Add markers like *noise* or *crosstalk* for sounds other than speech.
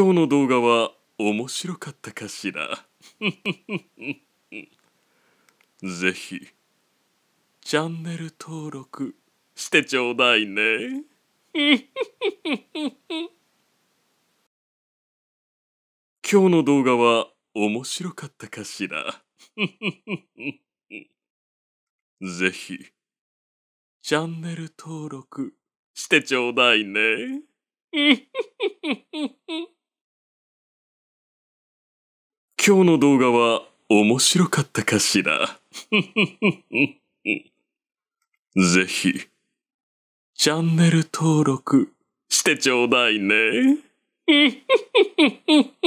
今日の動画は面白かったかしらぜひチャンネル登録してちょうだいね。今日の動画は面白かったかしらぜひチャンネル登録してちょうだいね。今日の動画は面白かったかしら *laughs* ぜひ、チャンネル登録してちょうだいね。*laughs*